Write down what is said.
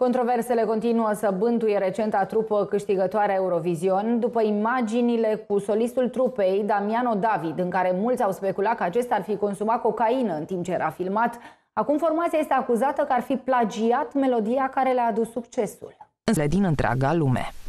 Controversele continuă să bântuie recenta trupă câștigătoare Eurovision după imaginile cu solistul trupei Damiano David, în care mulți au speculat că acesta ar fi consumat cocaină în timp ce era filmat. Acum formația este acuzată că ar fi plagiat melodia care le-a adus succesul. Din întreaga lume.